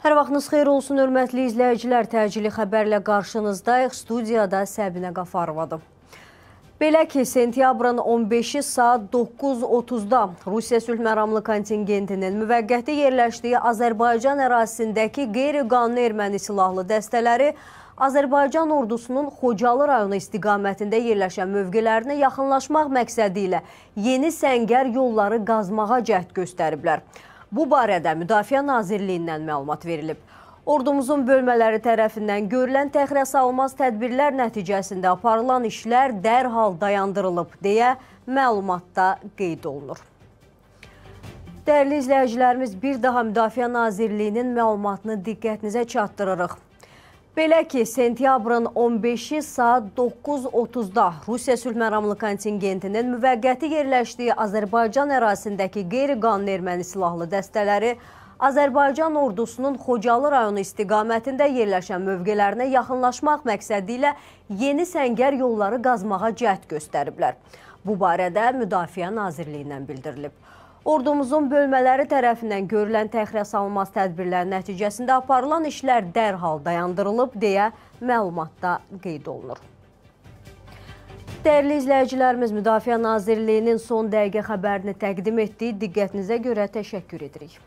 Hər vaxtınız xeyir olsun, hörmətli izləyicilər. Təcili xəbərlə qarşınızdayıq. Studiyada Səbinə Qafarovadır. Belə ki, sentyabrın 15-i saat 9.30-da Rusiya sülh məramlı kontingentinin müvəqqəti yerləşdiyi Azərbaycan ərazisindəki qeyri-qanlı erməni silahlı dəstələri Azərbaycan ordusunun Xocalı rayonu istiqamətində yerləşən mövqələrinə yaxınlaşmaq məqsədi ilə yeni səngər yolları qazmağa cəhd göstəriblər. Bu barədə Müdafiə Nazirliyindən məlumat verilib. Ordumuzun bölmələri tərəfindən görülən təxirə salmaz tədbirlər nəticəsində aparılan işlər dərhal dayandırılıb deyə məlumatda qeyd olunur. Dəyərli izləyicilərimiz, bir daha Müdafiə Nazirliyinin məlumatını diqqətinizə çatdırırıq. Belə ki, sentyabrın 15-i saat 9.30-da Rusiya sülhməramlı kontingentinin müvəqqəti yerləşdiyi Azərbaycan ərazisindəki qeyri-qanun erməni silahlı dəstələri Azərbaycan ordusunun Xocalı rayonu istiqamətində yerləşən mövqələrinə yaxınlaşmaq məqsədi ilə yeni səngər yolları qazmağa cəhd göstəriblər. Bu barədə Müdafiə Nazirliyindən bildirilib. Ordumuzun bölmələri tərəfindən görülən təxirə salınmaz tədbirlər nəticəsində aparılan işlər dərhal dayandırılıb deyə məlumatda qeyd olunur. Dəyərli izləyicilərimiz, Müdafiə Nazirliyinin son dəqiqə xəbərini təqdim etdiyi diqqətinizə görə təşəkkür edirik.